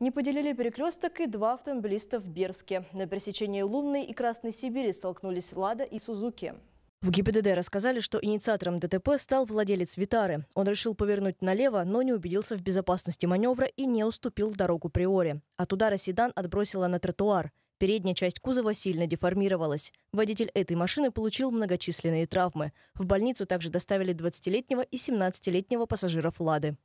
Не поделили перекресток и два автомобилиста в Берске. На пересечении Лунной и Красной Сибири столкнулись «Лада» и «Сузуки». В ГИБДД рассказали, что инициатором ДТП стал владелец Витары. Он решил повернуть налево, но не убедился в безопасности маневра и не уступил дорогу приори. От удара седан отбросила на тротуар. Передняя часть кузова сильно деформировалась. Водитель этой машины получил многочисленные травмы. В больницу также доставили 20-летнего и 17-летнего пассажиров «Лады».